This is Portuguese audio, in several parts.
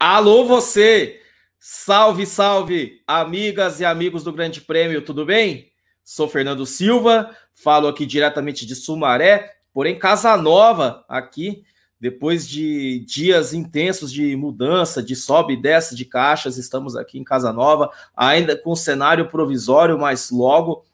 Alô, você! Salve, salve, amigas e amigos do Grande Prêmio, tudo bem? Sou Fernando Silva, falo aqui diretamente de Sumaré, porém Casa Nova aqui, depois de dias intensos de mudança, de sobe e desce de caixas, estamos aqui em Casa Nova, ainda com cenário provisório, mas logo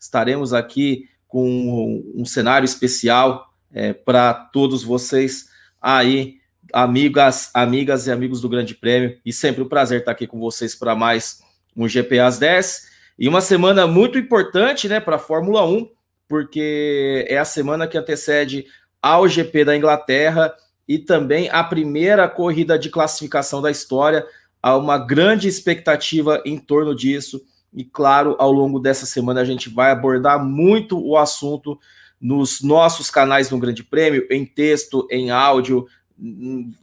estaremos aqui com um cenário especial é, eh, para todos vocês aí amigas, amigas e amigos do Grande Prêmio. E sempre um prazer estar aqui com vocês para mais um GP às 10. E uma semana muito importante, né, para a Fórmula 1, porque é a semana que antecede ao GP da Inglaterra e também a primeira corrida de classificação da história. Há uma grande expectativa em torno disso. E claro, ao longo dessa semana a gente vai abordar muito o assunto nos nossos canais do Grande Prêmio, em texto, em áudio,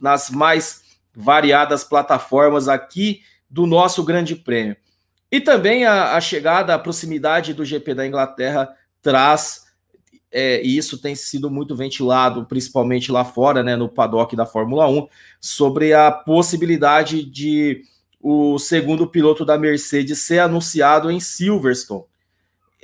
nas mais variadas plataformas aqui do nosso Grande Prêmio. E também a, a chegada, a proximidade do GP da Inglaterra traz, é, e isso tem sido muito ventilado, principalmente lá fora, né, no paddock da Fórmula 1, sobre a possibilidade de o segundo piloto da Mercedes ser anunciado em Silverstone.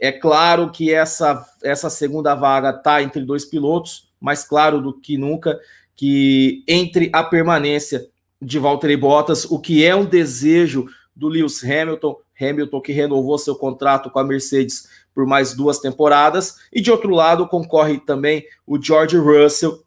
É claro que essa, essa segunda vaga está entre dois pilotos, mais claro do que nunca que entre a permanência de Valtteri Bottas, o que é um desejo do Lewis Hamilton, Hamilton que renovou seu contrato com a Mercedes por mais duas temporadas, e de outro lado concorre também o George Russell,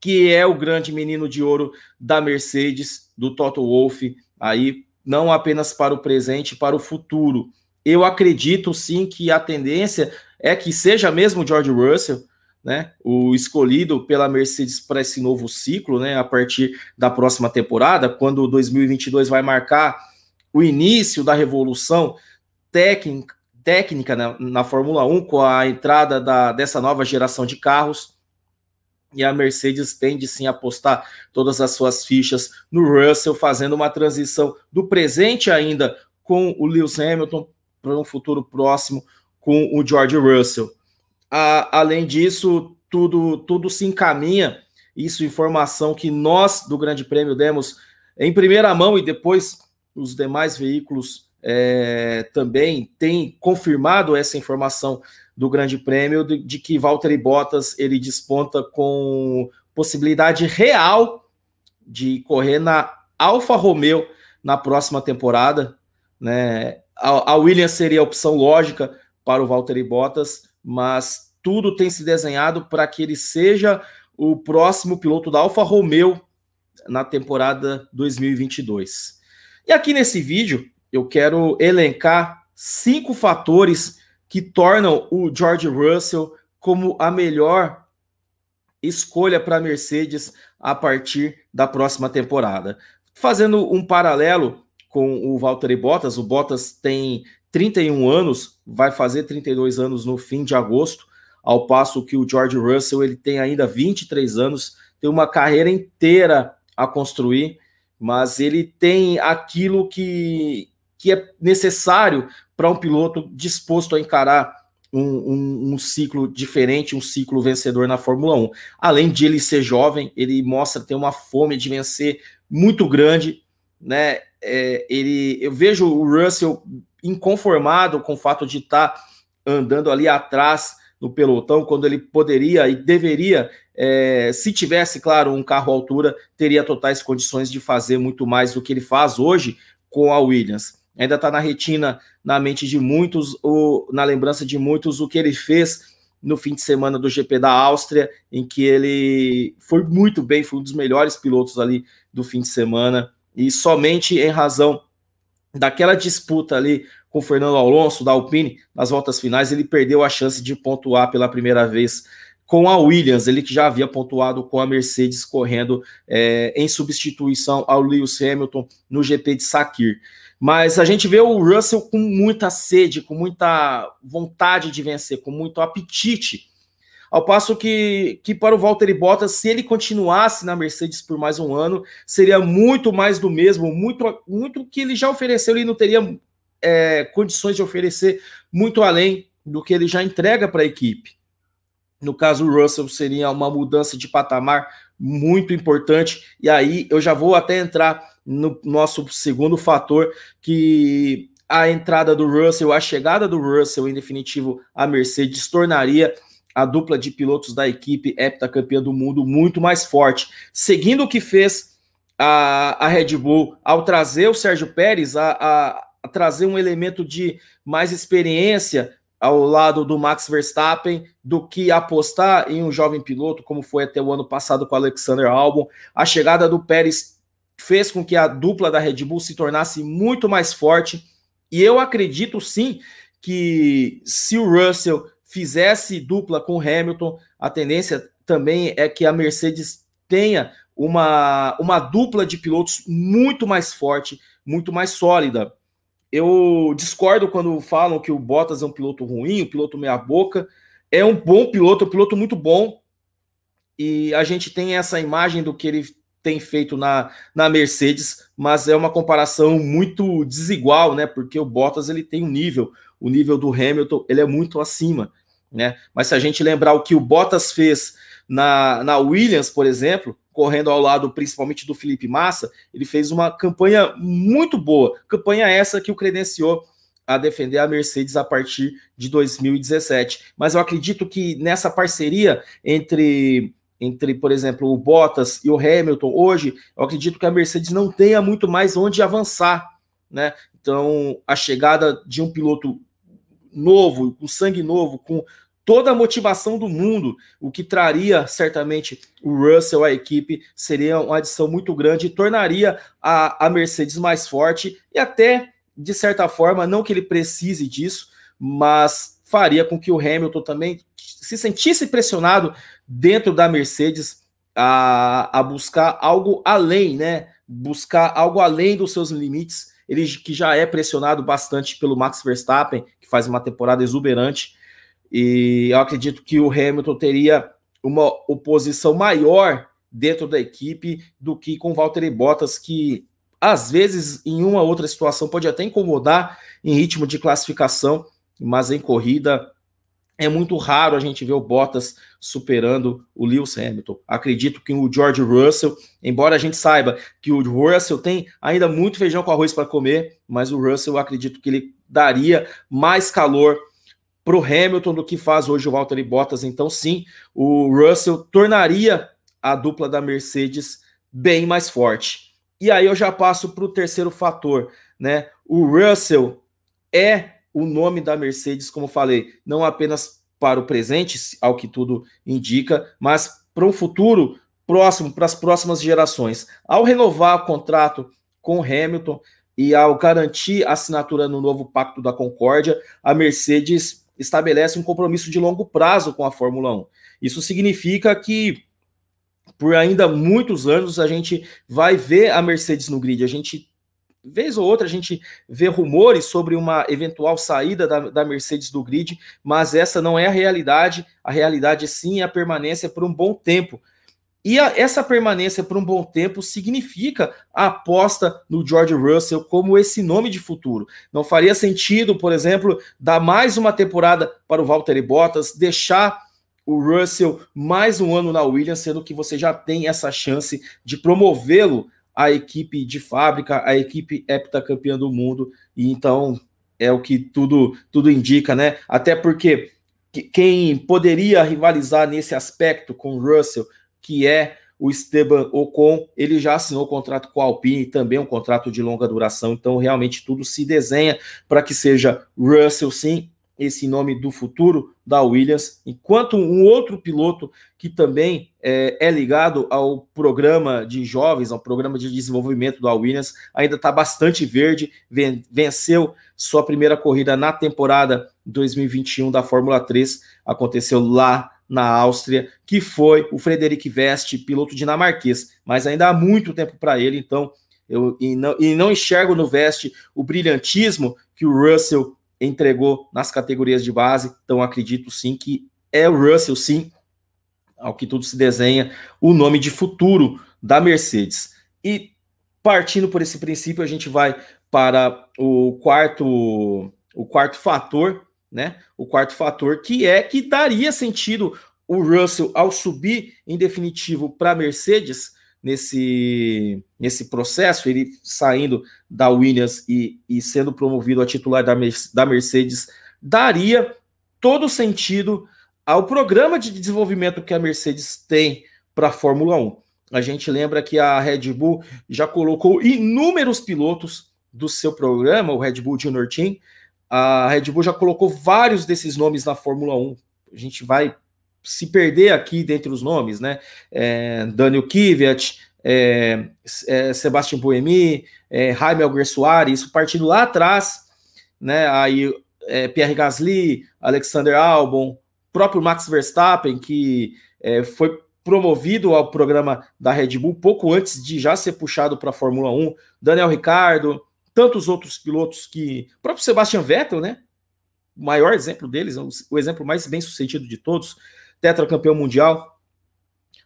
que é o grande menino de ouro da Mercedes, do Toto Wolff, aí não apenas para o presente, para o futuro. Eu acredito sim que a tendência é que seja mesmo o George Russell, né? O escolhido pela Mercedes para esse novo ciclo, né? A partir da próxima temporada, quando 2022 vai marcar o início da revolução técnica, técnica né? na, na Fórmula 1 com a entrada da, dessa nova geração de carros. E a Mercedes tende sim a apostar todas as suas fichas no Russell, fazendo uma transição do presente ainda com o Lewis Hamilton para um futuro próximo com o George Russell. A, além disso, tudo, tudo se encaminha. Isso, informação que nós do Grande Prêmio demos em primeira mão e depois os demais veículos é, também têm confirmado essa informação do Grande Prêmio de, de que Valtteri Bottas ele desponta com possibilidade real de correr na Alfa Romeo na próxima temporada, né? A, a Williams seria a opção lógica para o Valtteri Bottas, mas tudo tem se desenhado para que ele seja o próximo piloto da Alfa Romeo na temporada 2022. E aqui nesse vídeo eu quero elencar cinco fatores que tornam o George Russell como a melhor escolha para a Mercedes a partir da próxima temporada. Fazendo um paralelo com o Valtteri Bottas, o Bottas tem 31 anos, vai fazer 32 anos no fim de agosto, ao passo que o George Russell ele tem ainda 23 anos, tem uma carreira inteira a construir, mas ele tem aquilo que, que é necessário para um piloto disposto a encarar um, um, um, ciclo diferente, um ciclo vencedor na Fórmula 1. Além de ele ser jovem, ele mostra ter uma fome de vencer muito grande, né? É, ele, eu vejo o Russell inconformado com o fato de estar tá andando ali atrás no pelotão, quando ele poderia e deveria, é, se tivesse, claro, um carro altura, teria totais condições de fazer muito mais do que ele faz hoje com a Williams. Ainda está na retina, na mente de muitos, ou na lembrança de muitos, o que ele fez no fim de semana do GP da Áustria, em que ele foi muito bem, foi um dos melhores pilotos ali do fim de semana, e somente em razão daquela disputa ali com o Fernando Alonso da Alpine nas voltas finais, ele perdeu a chance de pontuar pela primeira vez com a Williams, ele que já havia pontuado com a Mercedes correndo é, em substituição ao Lewis Hamilton no GP de Sakir. Mas a gente vê o Russell com muita sede, com muita vontade de vencer, com muito apetite ao passo que, que para o Valtteri Bottas, se ele continuasse na Mercedes por mais um ano, seria muito mais do mesmo, muito muito que ele já ofereceu, e não teria é, condições de oferecer muito além do que ele já entrega para a equipe. No caso, o Russell seria uma mudança de patamar muito importante, e aí eu já vou até entrar no nosso segundo fator, que a entrada do Russell, a chegada do Russell, em definitivo, a Mercedes tornaria a dupla de pilotos da equipe heptacampeã do mundo muito mais forte. Seguindo o que fez a, a Red Bull ao trazer o Sérgio Pérez, a, a, a trazer um elemento de mais experiência ao lado do Max Verstappen do que apostar em um jovem piloto, como foi até o ano passado com o Alexander Albon. A chegada do Pérez fez com que a dupla da Red Bull se tornasse muito mais forte. E eu acredito sim que se o Russell fizesse dupla com Hamilton, a tendência também é que a Mercedes tenha uma, uma dupla de pilotos muito mais forte, muito mais sólida. Eu discordo quando falam que o Bottas é um piloto ruim, um piloto meia-boca. É um bom piloto, é um piloto muito bom. E a gente tem essa imagem do que ele tem feito na, na Mercedes, mas é uma comparação muito desigual, né? Porque o Bottas ele tem um nível, o nível do Hamilton ele é muito acima. Né? Mas se a gente lembrar o que o Bottas fez na, na Williams, por exemplo, correndo ao lado principalmente do Felipe Massa, ele fez uma campanha muito boa. Campanha essa que o credenciou a defender a Mercedes a partir de 2017. Mas eu acredito que nessa parceria entre entre, por exemplo, o Bottas e o Hamilton hoje, eu acredito que a Mercedes não tenha muito mais onde avançar, né? Então, a chegada de um piloto novo, com sangue novo, com toda a motivação do mundo, o que traria certamente o Russell à equipe, seria uma adição muito grande e tornaria a, a Mercedes mais forte e até, de certa forma, não que ele precise disso, mas faria com que o Hamilton também se sentisse pressionado dentro da Mercedes a, a buscar algo além, né? Buscar algo além dos seus limites ele que já é pressionado bastante pelo Max Verstappen, que faz uma temporada exuberante, e eu acredito que o Hamilton teria uma oposição maior dentro da equipe do que com Valtteri Bottas, que às vezes em uma outra situação pode até incomodar em ritmo de classificação, mas em corrida é muito raro a gente ver o Bottas superando o Lewis Hamilton. Acredito que o George Russell, embora a gente saiba que o Russell tem ainda muito feijão com arroz para comer, mas o Russell acredito que ele daria mais calor para o Hamilton do que faz hoje o Valtteri Bottas. Então, sim, o Russell tornaria a dupla da Mercedes bem mais forte. E aí eu já passo para o terceiro fator, né? O Russell é o nome da Mercedes, como falei, não apenas para o presente, ao que tudo indica, mas para um futuro próximo, para as próximas gerações. Ao renovar o contrato com Hamilton e ao garantir a assinatura no novo Pacto da Concórdia, a Mercedes estabelece um compromisso de longo prazo com a Fórmula 1. Isso significa que por ainda muitos anos a gente vai ver a Mercedes no grid. A gente vez ou outra a gente vê rumores sobre uma eventual saída da, da, Mercedes do grid, mas essa não é a realidade. A realidade sim é a permanência por um bom tempo. E a, essa permanência por um bom tempo significa a aposta no George Russell como esse nome de futuro. Não faria sentido, por exemplo, dar mais uma temporada para o Valtteri Bottas, deixar o Russell mais um ano na Williams, sendo que você já tem essa chance de promovê-lo a equipe de fábrica, a equipe heptacampeã do mundo, e então é o que tudo, tudo indica, né? Até porque quem poderia rivalizar nesse aspecto com o Russell, que é o Esteban Ocon, ele já assinou o contrato com a Alpine, também um contrato de longa duração, então realmente tudo se desenha para que seja Russell sim, esse nome do futuro, da Williams, enquanto um outro piloto que também é, é ligado ao programa de jovens, ao programa de desenvolvimento da Williams, ainda está bastante verde, venceu sua primeira corrida na temporada 2021 da Fórmula 3, aconteceu lá na Áustria, que foi o Frederic Veste, piloto dinamarquês, mas ainda há muito tempo para ele, então eu e não, e não enxergo no Veste o brilhantismo que o Russell entregou nas categorias de base. Então, acredito sim que é o Russell, sim, ao que tudo se desenha, o nome de futuro da Mercedes. E partindo por esse princípio, a gente vai para o quarto, o quarto fator, né? O quarto fator que é que daria sentido o Russell ao subir em definitivo para a Mercedes nesse, nesse processo, ele saindo da Williams e, e sendo promovido a titular da, da Mercedes, daria todo sentido ao programa de desenvolvimento que a Mercedes tem para a Fórmula 1. A gente lembra que a Red Bull já colocou inúmeros pilotos do seu programa, o Red Bull Junior Team. A Red Bull já colocou vários desses nomes na Fórmula 1. A gente vai se perder aqui dentre os nomes, né? É, Daniel Kiviat, é, é, Sebastião Boemi, é, Jaime Alguer Soares, isso partindo lá atrás, né? Aí é, Pierre Gasly, Alexander Albon, próprio Max Verstappen, que é, foi promovido ao programa da Red Bull pouco antes de já ser puxado para a Fórmula 1, Daniel Ricardo, tantos outros pilotos que. próprio Sebastian Vettel, né? O maior exemplo deles, o exemplo mais bem sucedido de todos, tetracampeão mundial.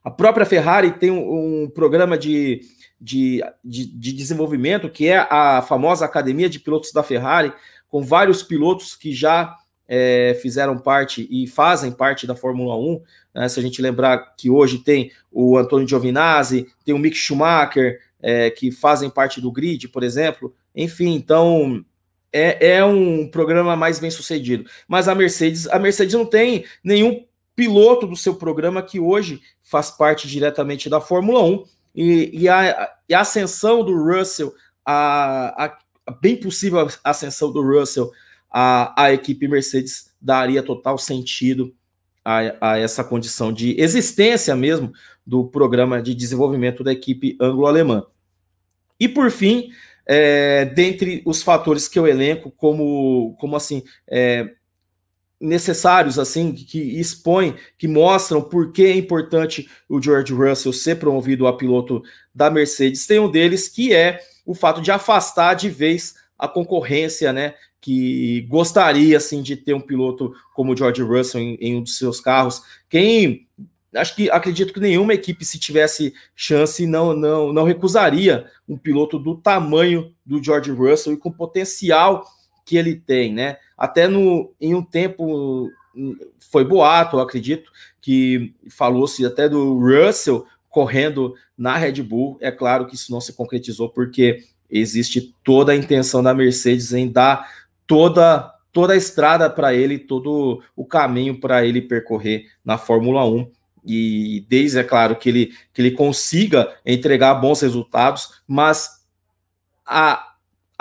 A própria Ferrari tem um, um programa de, de, de, de, desenvolvimento, que é a famosa Academia de Pilotos da Ferrari, com vários pilotos que já é, fizeram parte e fazem parte da Fórmula 1. Né? Se a gente lembrar que hoje tem o Antônio Giovinazzi, tem o Mick Schumacher, é, que fazem parte do grid, por exemplo. Enfim, então é, é um programa mais bem sucedido. Mas a Mercedes, a Mercedes não tem nenhum piloto do seu programa, que hoje faz parte diretamente da Fórmula 1, e, e, a, e a, ascensão do Russell, a, a, a, bem possível ascensão do Russell à, a equipe Mercedes daria total sentido a, essa condição de existência mesmo do programa de desenvolvimento da equipe anglo-alemã. E por fim, é, dentre os fatores que eu elenco como, como assim, é, necessários, assim, que, expõem, que mostram por que é importante o George Russell ser promovido a piloto da Mercedes. Tem um deles que é o fato de afastar de vez a concorrência, né? Que gostaria, assim, de ter um piloto como o George Russell em, em um dos seus carros. Quem acho que acredito que nenhuma equipe, se tivesse chance, não, não, não recusaria um piloto do tamanho do George Russell e com o potencial que ele tem, né? até no, em um tempo foi boato, eu acredito, que falou-se até do Russell correndo na Red Bull. É claro que isso não se concretizou porque existe toda a intenção da Mercedes em dar toda toda a estrada para ele, todo o caminho para ele percorrer na Fórmula 1. E desde é claro que ele que ele consiga entregar bons resultados, mas a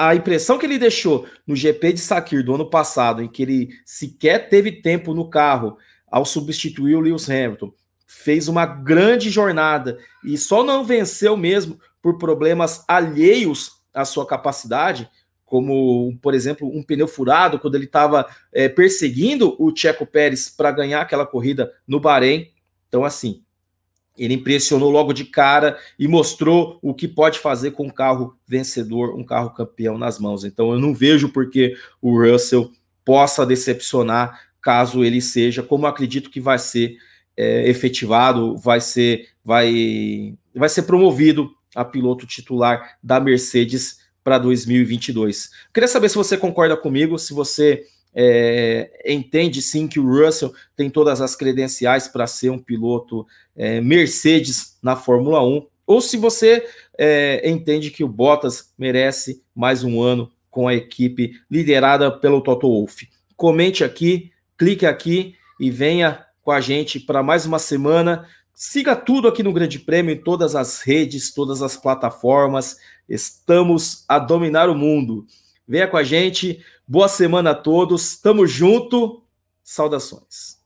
a impressão que ele deixou no GP de Sakir do ano passado, em que ele sequer teve tempo no carro ao substituir o Lewis Hamilton, fez uma grande jornada e só não venceu mesmo por problemas alheios à sua capacidade, como, por exemplo, um pneu furado, quando ele estava é, eh, perseguindo o Checo Pérez para ganhar aquela corrida no Bahrein. Então, assim, ele impressionou logo de cara e mostrou o que pode fazer com um carro vencedor, um carro campeão nas mãos. Então eu não vejo porque o Russell possa decepcionar caso ele seja, como acredito que vai ser é, efetivado, vai ser, vai, vai ser promovido a piloto titular da Mercedes para 2022. Queria saber se você concorda comigo, se você é, entende sim que o Russell tem todas as credenciais para ser um piloto é, Mercedes na Fórmula 1, ou se você é, entende que o Bottas merece mais um ano com a equipe liderada pelo Toto Wolff. Comente aqui, clique aqui e venha com a gente para mais uma semana. Siga tudo aqui no Grande Prêmio, em todas as redes, todas as plataformas. Estamos a dominar o mundo. Venha com a gente. Boa semana a todos. Tamo junto. Saudações.